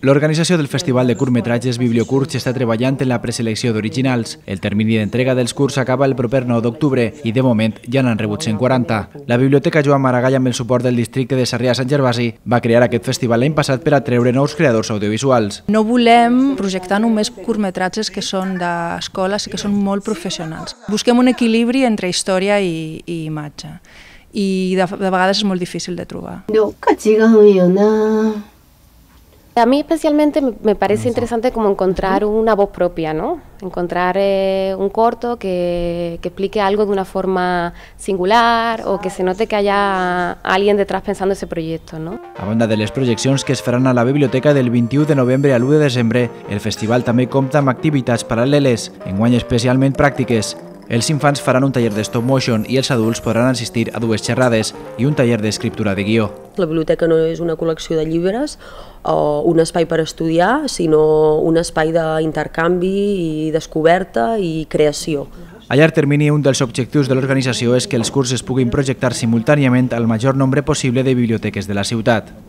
L'organització del Festival de Curtmetratges Bibliocurts està treballant en la preselecció d'originals. El termini d'entrega dels curs acaba el proper 9 d'octubre i, de moment, ja n'han rebut 140. La Biblioteca Joan Maragall, amb el suport del districte de Sarrià-Sant Gervasi, va crear aquest festival l'any passat per atreure nous creadors audiovisuals. No volem projectar només curtmetratges que són d'escoles, i que són molt professionals. Busquem un equilibri entre història i, i imatge i de, vegades és molt difícil de trobar. No, 旅客違うよな A mí especialmente me parece interesante como encontrar una voz propia, ¿no? Encontrar eh, un corto que, explique algo de una forma singular o que se note que haya alguien detrás pensando ese proyecto, ¿no? A banda de les proyecciones que es a la biblioteca del 21 de noviembre al 1 de diciembre. el festival también compta actividades paralelas... paral·leles, especialmente especialmente prácticas. Els infants faran un taller de stop motion i els adults podran assistir a dues xerrades i un taller d'escriptura de guió. La biblioteca no és una col·lecció de llibres o un espai per estudiar, sinó un espai d'intercanvi i descoberta i creació. A llarg termini, un dels objectius de l'organització és que els cursos puguin projectar simultàniament al major nombre possible de biblioteques de la ciutat.